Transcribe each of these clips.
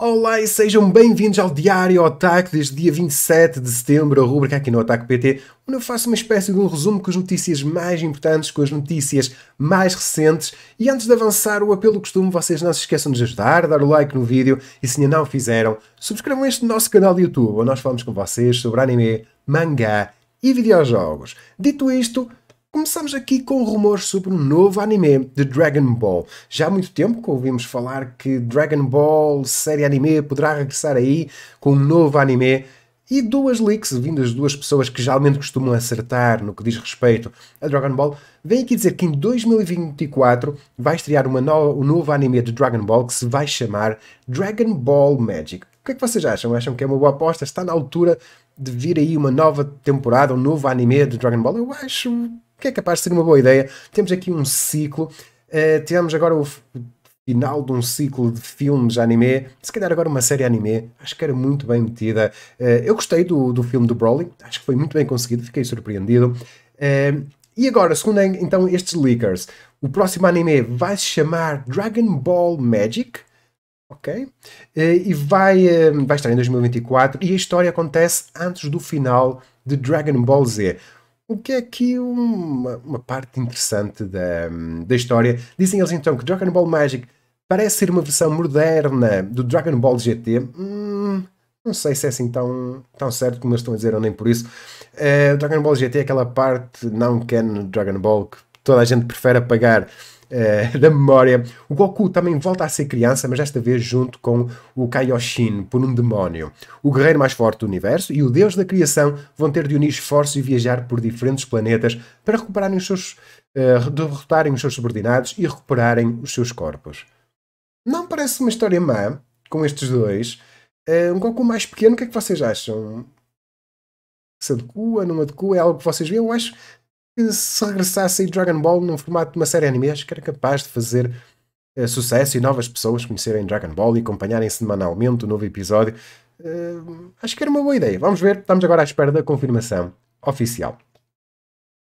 Olá e sejam bem-vindos ao Diário Ataque desde dia 27 de setembro, a rubrica aqui no Ataque PT, onde eu faço uma espécie de um resumo com as notícias mais importantes, com as notícias mais recentes. E antes de avançar, o apelo costume, vocês não se esqueçam de ajudar, dar o like no vídeo e se ainda não fizeram, subscrevam este nosso canal de YouTube, onde nós falamos com vocês sobre anime, mangá e videojogos. Dito isto, Começamos aqui com rumores sobre um novo anime de Dragon Ball. Já há muito tempo que ouvimos falar que Dragon Ball, série anime, poderá regressar aí com um novo anime e duas leaks vindas de duas pessoas que geralmente costumam acertar no que diz respeito a Dragon Ball, vem aqui dizer que em 2024 vai estrear uma no um novo anime de Dragon Ball que se vai chamar Dragon Ball Magic. O que é que vocês acham? Acham que é uma boa aposta? Está na altura de vir aí uma nova temporada, um novo anime de Dragon Ball? Eu acho que é capaz de ser uma boa ideia. Temos aqui um ciclo. Uh, eh, tivemos agora o final de um ciclo de filmes anime, se calhar agora uma série anime, acho que era muito bem metida. Uh, eu gostei do, do filme do Broly, acho que foi muito bem conseguido, fiquei surpreendido. Uh, e agora, segundo então estes leakers, o próximo anime vai se chamar Dragon Ball Magic, ok? E vai, vai estar em 2024 e a história acontece antes do final de Dragon Ball Z. O que é aqui uma, uma parte interessante da, da história. Dizem eles então que Dragon Ball Magic parece ser uma versão moderna do Dragon Ball GT. Hum, não sei se é assim tão, tão certo como eles estão a dizer, ou nem por isso. Uh, Dragon Ball GT é aquela parte não canon Dragon Ball que toda a gente prefere apagar eh, da memória. O Goku também volta a ser criança, mas desta vez junto com o Kaioshin, por um demónio. O guerreiro mais forte do universo e o deus da criação vão ter de unir esforços e viajar por diferentes planetas para recuperarem os seus, uh, derrotarem os seus subordinados e recuperarem os seus corpos. Não parece uma história má com estes dois. Uh, um Goku mais pequeno, o que é que vocês acham? se adequa, não adequa, é algo que vocês veem. Eu acho se regressasse aí Dragon Ball num formato de uma série anime, acho que era capaz de fazer uh, sucesso e novas pessoas conhecerem Dragon Ball e acompanharem semanalmente o novo episódio. Uh, acho que era uma boa ideia. Vamos ver, estamos agora à espera da confirmação oficial.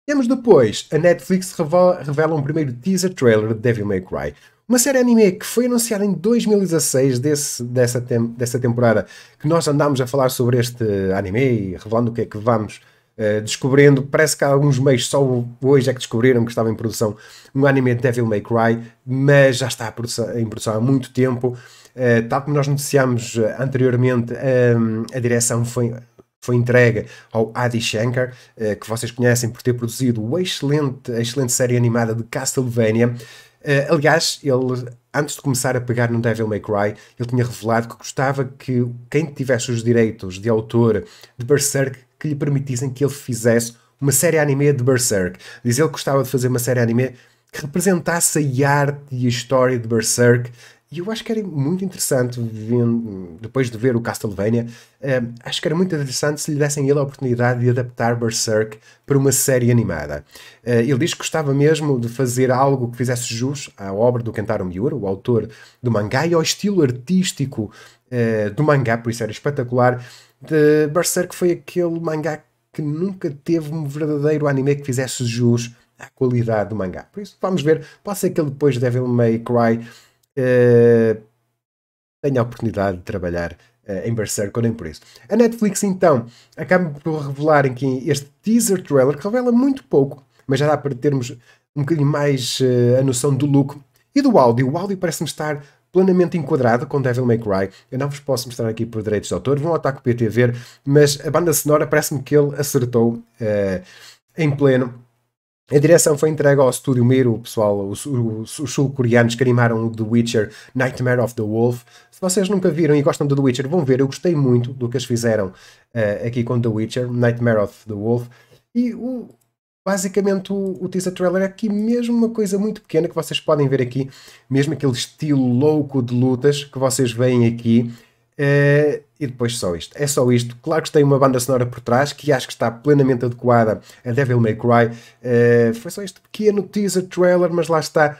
Temos depois, a Netflix revela, revela um primeiro teaser trailer de Devil May Cry. Uma série anime que foi anunciada em 2016 desse, dessa, tem, dessa temporada, que nós andámos a falar sobre este anime e revelando o que é que vamos eh, descobrindo, parece que há alguns meses só hoje é que descobriram que estava em produção um anime de Devil May Cry, mas já está em produção há muito tempo. Uh, tal como nós noticiámos eh, anteriormente, um, a direção foi, foi entregue ao Adi Shankar, uh, que vocês conhecem por ter produzido a excelente, a excelente série animada de Castlevania. Uh, aliás, ele, antes de começar a pegar no Devil May Cry, ele tinha revelado que gostava que quem tivesse os direitos de autor de Berserk que lhe permitissem que ele fizesse uma série anime de Berserk. Diz ele que gostava de fazer uma série anime que representasse a arte e a história de Berserk. E eu acho que era muito interessante, depois de ver o Castlevania, eh, acho que era muito interessante se lhe dessem ele a oportunidade de adaptar Berserk para uma série animada. Eh, ele diz que gostava mesmo de fazer algo que fizesse jus à obra do Kentaro Miura, o autor do mangá, e ao estilo artístico eh, do mangá, por isso era espetacular de Berserk foi aquele mangá que nunca teve um verdadeiro anime que fizesse jus à qualidade do mangá. Por isso, vamos ver. Pode ser que ele depois de Devil May Cry uh, tenha a oportunidade de trabalhar uh, em Berserk ou nem por isso. A Netflix, então, acaba por revelar que este teaser trailer, que revela muito pouco, mas já dá para termos um bocadinho mais uh, a noção do look e do áudio. O áudio parece-me estar plenamente enquadrado com Devil May Cry. Eu não vos posso mostrar aqui por direitos de autor, vão ao Taco PT ver, mas a banda sonora parece-me que ele acertou uh, em pleno. A direção foi entregue ao estúdio Miro, o pessoal, os, os, os sul-coreanos que animaram o The Witcher Nightmare of the Wolf. Se vocês nunca viram e gostam do The Witcher, vão ver. Eu gostei muito do que eles fizeram uh, aqui com The Witcher Nightmare of the Wolf. E o, basicamente o, o teaser trailer é aqui mesmo uma coisa muito pequena que vocês podem ver aqui, mesmo aquele estilo louco de lutas que vocês veem aqui. Eh, e depois só isto. É só isto. Claro que tem uma banda sonora por trás que acho que está plenamente adequada a Devil May Cry. Eh, foi só este pequeno teaser trailer, mas lá está.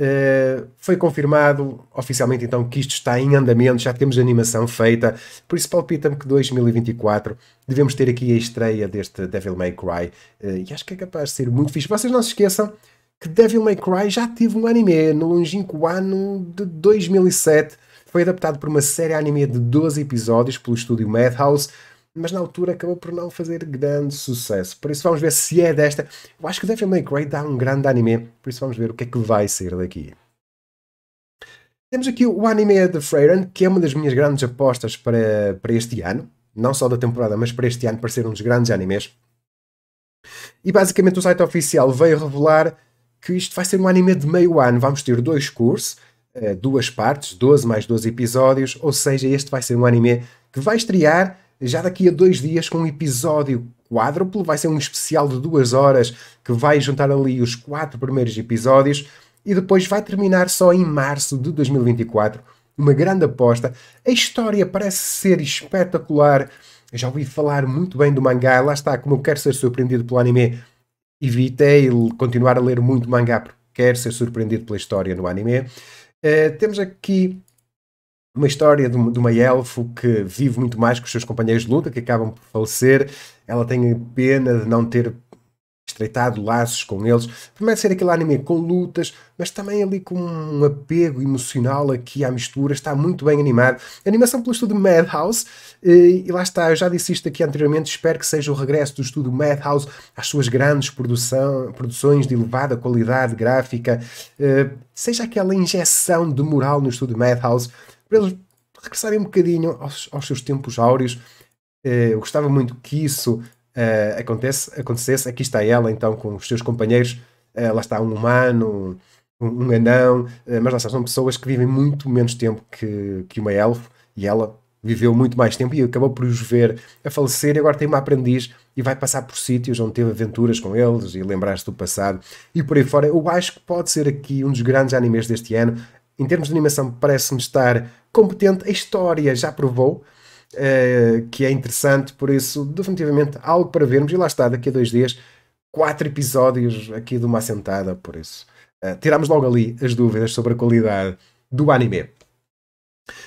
Eh, foi confirmado oficialmente então que isto está em andamento, já temos animação feita, por isso palpita-me que 2024 devemos ter aqui a estreia deste Devil May Cry uh, e acho que é capaz de ser muito fixe. Vocês não se esqueçam que Devil May Cry já teve um anime no longínquo ano de 2007, foi adaptado por uma série anime de 12 episódios pelo estúdio Madhouse, mas na altura acabou por não fazer grande sucesso. Por isso vamos ver se é desta. Eu acho que Devil May Cry dá um grande anime, por isso vamos ver o que é que vai ser daqui. Temos aqui o anime de Freyran, que é uma das minhas grandes apostas para, para este ano. Não só da temporada, mas para este ano, para ser um dos grandes animes. E basicamente o site oficial veio revelar que isto vai ser um anime de meio ano. Vamos ter dois cursos, eh, duas partes, 12 mais 12 episódios, ou seja, este vai ser um anime que vai estrear já daqui a dois dias com um episódio quádruplo. Vai ser um especial de duas horas que vai juntar ali os quatro primeiros episódios e depois vai terminar só em março de 2024. Uma grande aposta. A história parece ser espetacular. Eu já ouvi falar muito bem do mangá. Lá está, como eu quero ser surpreendido pelo anime, evitei continuar a ler muito mangá porque quero ser surpreendido pela história no anime. Uh, temos aqui uma história de uma, de uma elfo que vive muito mais que os seus companheiros de luta, que acabam por falecer. Ela tem pena de não ter estreitado laços com eles. Primeiro ser aquele anime com lutas, mas também ali com um apego emocional aqui à mistura, está muito bem animado. animação pelo estúdio Madhouse, eh, e lá está, eu já disse isto aqui anteriormente, espero que seja o regresso do estúdio Madhouse às suas grandes produção, produções de elevada qualidade gráfica, eh, seja aquela injeção de moral no estúdio Madhouse, para eles regressarem um bocadinho aos, aos seus tempos áureos. Eh, eu gostava muito que isso uh, acontece, acontecesse. Aqui está ela, então, com os seus companheiros. Uh, lá está um humano, um, um anão, uh, mas lá está, são pessoas que vivem muito menos tempo que, que uma elfo. E ela viveu muito mais tempo e acabou por os ver a falecer. E agora tem uma aprendiz e vai passar por sítios onde teve aventuras com eles e lembrar-se do passado e por aí fora. Eu acho que pode ser aqui um dos grandes animes deste ano. Em termos de animação, parece-me estar competente. A história já provou uh, que é interessante, por isso, definitivamente, algo para vermos. E lá está, daqui a dois dias, quatro episódios aqui de uma assentada, por isso. Uh, eh, tiramos logo ali as dúvidas sobre a qualidade do anime.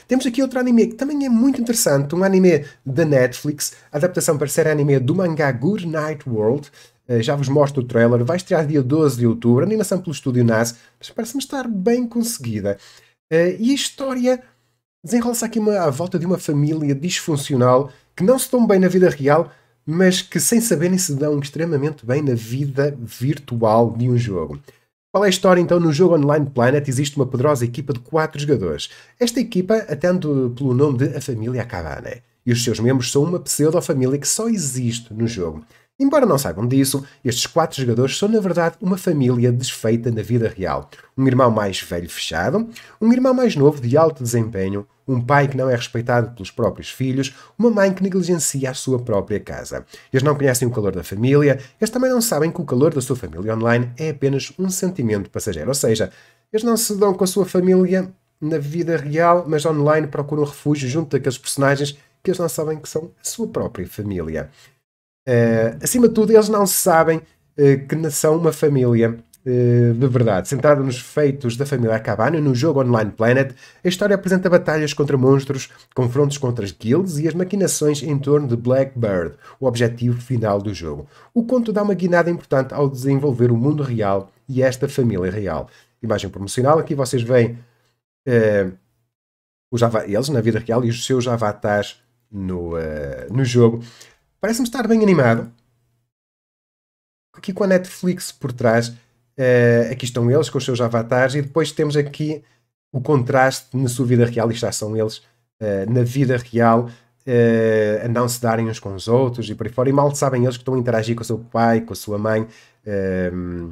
Temos aqui outro anime que também é muito interessante, um anime da Netflix, adaptação para ser anime do mangá Good Night World. Eh, já vos mostro o trailer, vai estrear dia 12 de outubro, animação pelo estúdio NAS, mas parece-me estar bem conseguida. Eh, e a história desenrola-se aqui uma, à volta de uma família disfuncional que não se dão bem na vida real, mas que sem saberem se dão extremamente bem na vida virtual de um jogo. Qual é a história então? No jogo Online Planet existe uma poderosa equipa de 4 jogadores. Esta equipa atende pelo nome de A Família Cabana. E os seus membros são uma pseudo-família que só existe no jogo. Embora não saibam disso, estes quatro jogadores são na verdade uma família desfeita na vida real. Um irmão mais velho fechado, um irmão mais novo de alto desempenho, um pai que não é respeitado pelos próprios filhos, uma mãe que negligencia a sua própria casa. Eles não conhecem o calor da família, eles também não sabem que o calor da sua família online é apenas um sentimento passageiro, ou seja, eles não se dão com a sua família na vida real, mas online procuram refúgio junto daqueles personagens que eles não sabem que são a sua própria família. Uh, acima de tudo, eles não sabem uh, que são uma família uh, de verdade. Centrada nos feitos da família Akabana no jogo Online Planet, a história apresenta batalhas contra monstros, confrontos contra as guilds e as maquinações em torno de Blackbird, o objetivo final do jogo. O conto dá uma guinada importante ao desenvolver o mundo real e esta família real. Imagem promocional, aqui vocês veem os, eles na vida real e os seus avatares no, no jogo. Parece-me estar bem animado. Aqui com a Netflix por trás, uh, aqui estão eles com os seus avatares, e depois temos aqui o contraste na sua vida real, e já são eles uh, na vida real, uh, a não se darem uns com os outros e por aí fora, e mal sabem eles que estão a interagir com o seu pai, com a sua mãe, ehm,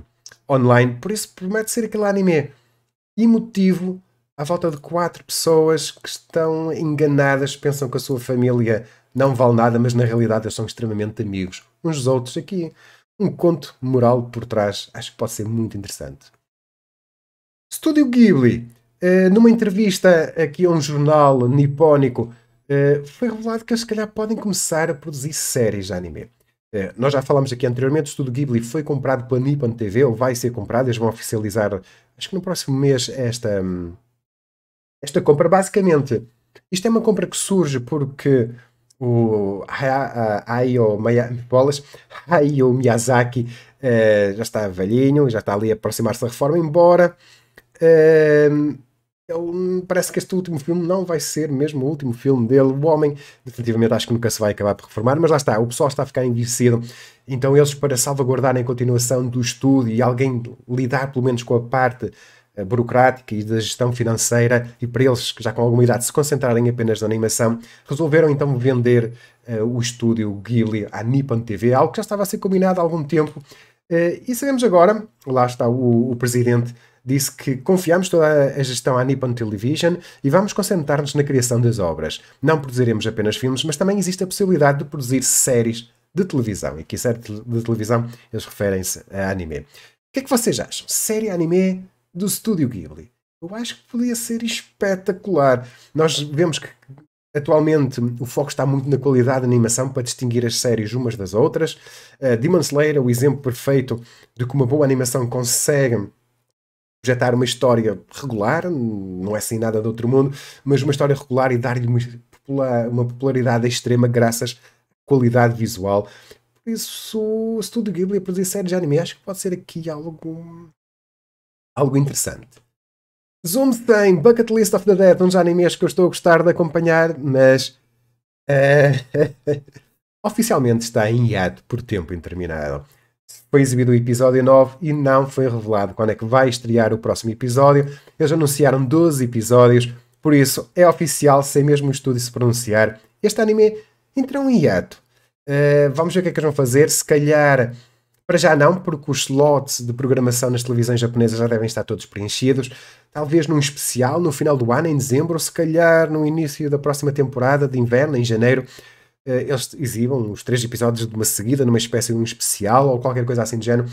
online. Por isso, promete ser aquele anime emotivo à volta de quatro pessoas que estão enganadas, pensam que a sua família não vale nada, mas na realidade eles são extremamente amigos uns dos outros. Aqui, um conto moral por trás, acho que pode ser muito interessante. Estúdio Ghibli, eh, numa entrevista aqui a um jornal nipónico, eh, foi revelado que eles, se calhar, podem começar a produzir séries de anime. Eh, nós já falámos aqui anteriormente, o Estúdio Ghibli foi comprado pela Nippon TV, ou vai ser comprado, eles vão oficializar, acho que no próximo mês, esta, hum, esta compra. Basicamente, isto é uma compra que surge porque o eh, Hayao bolas, Hayao Miyazaki eh, já está velhinho, já está ali a aproximar-se da reforma, embora ehm, parece que este último filme não vai ser mesmo o último filme dele. O homem, definitivamente, acho que nunca se vai acabar por reformar, mas lá está, o pessoal está a ficar envelhecido. Então, eles, para salvaguardarem a continuação do estudo e alguém lidar pelo menos com a parte eh, burocrática e da gestão financeira, e para eles que já com alguma idade se concentrarem apenas na animação, resolveram então vender uh, o estúdio Ghibli à Nippon TV, algo que já estava a ser combinado há algum tempo. Uh, e sabemos agora, lá está o, o presidente, disse que confiamos toda a, gestão à Nippon Television e vamos concentrar-nos na criação das obras. Não produziremos apenas filmes, mas também existe a possibilidade de produzir séries de televisão. E aqui série de televisão eles referem-se a anime. O que é que vocês acham? Série anime do Estúdio Ghibli. Eu acho que podia ser espetacular. Nós vemos que Atualmente o foco está muito na qualidade da animação para distinguir as séries umas das outras. Uh, Demon Slayer é o exemplo perfeito de que uma boa animação consegue projetar uma história regular, não é sem assim nada de outro mundo, mas uma história regular e dar-lhe uma popularidade extrema graças à qualidade visual. Por isso, o Studio Ghibli a produzir séries de anime acho que pode ser aqui algo algo interessante. Zoom tem Bucket List of the Dead, uns animes que eu estou a gostar de acompanhar, mas uh, oficialmente está em hiato por tempo interminável. Foi exibido o episódio 9 e não foi revelado quando é que vai estrear o próximo episódio. Eles anunciaram 12 episódios, por isso é oficial, sem mesmo o estúdio se pronunciar. Este anime entrou em hiato. Uh, vamos ver o que é que eles vão fazer. Se calhar para já não, porque os slots de programação nas televisões japonesas já devem estar todos preenchidos. Talvez num especial no final do ano, em dezembro, ou se calhar no início da próxima temporada de inverno, em janeiro, eh, eles exibam os três episódios de uma seguida, numa espécie de um especial ou qualquer coisa assim do género.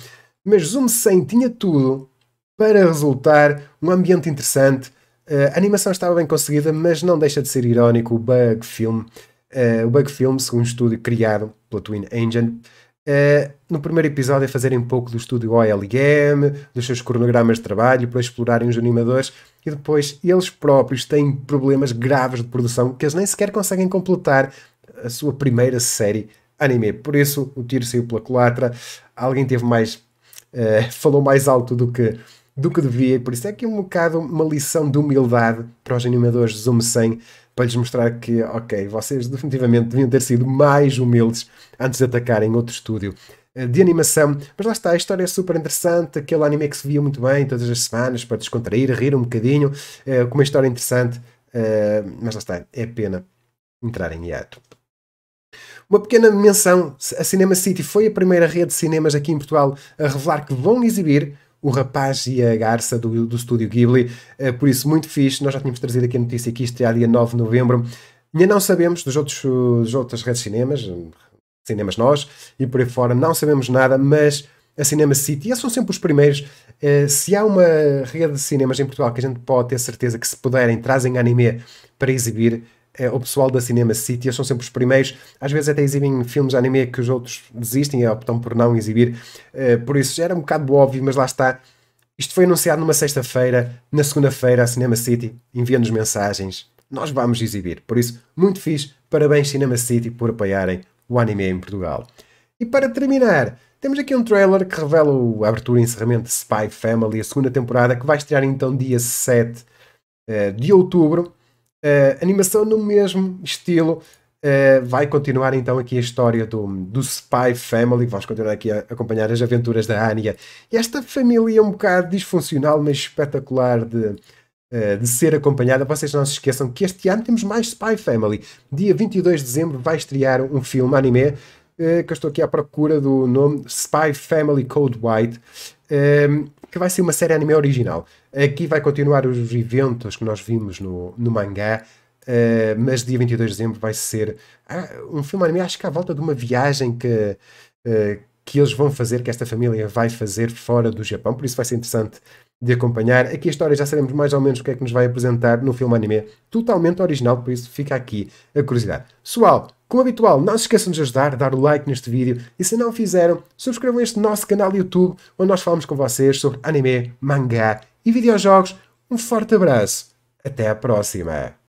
Mas Zoom 100 tinha tudo para resultar um ambiente interessante. Eh, a animação estava bem conseguida, mas não deixa de ser irónico o bug film. Eh, o bug film, segundo um estúdio criado pela Twin Engine, Uh, no primeiro episódio, a fazerem um pouco do estúdio OLM, dos seus cronogramas de trabalho, para explorarem os animadores, e depois eles próprios têm problemas graves de produção que eles nem sequer conseguem completar a sua primeira série anime. Por isso, o tiro saiu pela culatra, alguém teve mais. Uh, falou mais alto do que do que devia, e por isso é que é um bocado uma lição de humildade para os animadores de Zoom 100, para lhes mostrar que, ok, vocês definitivamente deviam ter sido mais humildes antes de atacarem outro estúdio eh, de animação. Mas lá está, a história é super interessante, aquele anime que se via muito bem todas as semanas para descontrair, rir um bocadinho, é, com uma história interessante, é, mas lá está, é pena entrar em hiato. Uma pequena menção: a Cinema City foi a primeira rede de cinemas aqui em Portugal a revelar que vão exibir o rapaz e a garça do, do estúdio Ghibli. Uh, por isso, muito fixe. Nós já tínhamos trazido aqui a notícia que isto é dia 9 de novembro. Ainda não sabemos dos outros, dos outras redes de cinemas, cinemas nós, e por aí fora, não sabemos nada, mas a Cinema City, e são sempre os primeiros. Uh, se há uma rede de cinemas em Portugal que a gente pode ter certeza que, se puderem, trazem anime para exibir, é, o pessoal da Cinema City, eles são sempre os primeiros, às vezes até exibem filmes de anime que os outros desistem e optam por não exibir, é, por isso já era um bocado óbvio, mas lá está. Isto foi anunciado numa sexta-feira, na segunda-feira a Cinema City envia-nos mensagens, nós vamos exibir, por isso, muito fixe, parabéns Cinema City por apoiarem o anime em Portugal. E para terminar, temos aqui um trailer que revela a abertura e encerramento de Spy Family, a segunda temporada, que vai estrear então dia 7 é, de outubro. Uh, animação no mesmo estilo. Uh, vai continuar então aqui a história do, do Spy Family, vais continuar aqui a acompanhar as aventuras da Anya e esta família um bocado disfuncional, mas espetacular de, uh, de ser acompanhada. Vocês não se esqueçam que este ano temos mais Spy Family. Dia 22 de dezembro vai estrear um filme anime que eu estou aqui à procura do nome Spy Family Code White que vai ser uma série anime original. Aqui vai continuar os eventos que nós vimos no, no mangá, uh, mas dia 22 de dezembro vai ser ah, um filme anime, acho que à volta de uma viagem que, uh, que eles vão fazer, que esta família vai fazer fora do Japão, por isso vai ser interessante de acompanhar. Aqui a história já sabemos mais ou menos o que é que nos vai apresentar no filme anime, totalmente original, por isso fica aqui a curiosidade. Pessoal, como habitual, não se esqueçam de ajudar, dar o like neste vídeo e se não fizeram, subscrevam este nosso canal YouTube onde nós falamos com vocês sobre anime, mangá e videojogos. Um forte abraço, até à próxima!